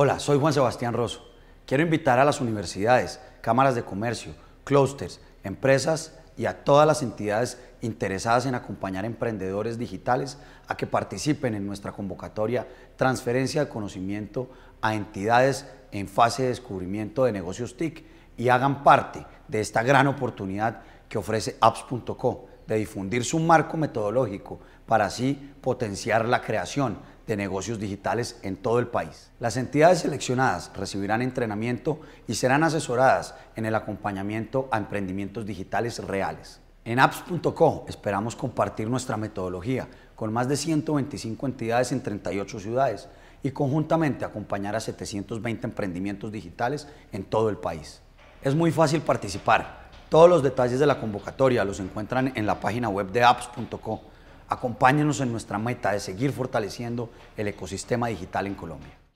Hola, soy Juan Sebastián Rosso. Quiero invitar a las universidades, cámaras de comercio, clusters, empresas y a todas las entidades interesadas en acompañar emprendedores digitales a que participen en nuestra convocatoria Transferencia de Conocimiento a entidades en fase de descubrimiento de negocios TIC y hagan parte de esta gran oportunidad que ofrece apps.co de difundir su marco metodológico para así potenciar la creación de negocios digitales en todo el país. Las entidades seleccionadas recibirán entrenamiento y serán asesoradas en el acompañamiento a emprendimientos digitales reales. En apps.co esperamos compartir nuestra metodología con más de 125 entidades en 38 ciudades y conjuntamente acompañar a 720 emprendimientos digitales en todo el país. Es muy fácil participar. Todos los detalles de la convocatoria los encuentran en la página web de apps.co. Acompáñenos en nuestra meta de seguir fortaleciendo el ecosistema digital en Colombia.